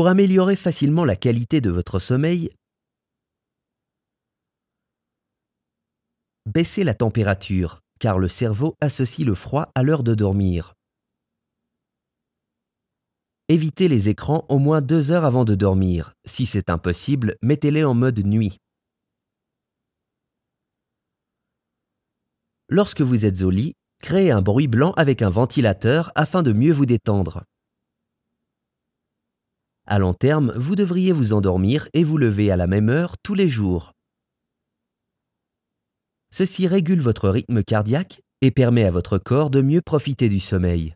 Pour améliorer facilement la qualité de votre sommeil, baissez la température, car le cerveau associe le froid à l'heure de dormir. Évitez les écrans au moins deux heures avant de dormir. Si c'est impossible, mettez-les en mode nuit. Lorsque vous êtes au lit, créez un bruit blanc avec un ventilateur afin de mieux vous détendre. À long terme, vous devriez vous endormir et vous lever à la même heure tous les jours. Ceci régule votre rythme cardiaque et permet à votre corps de mieux profiter du sommeil.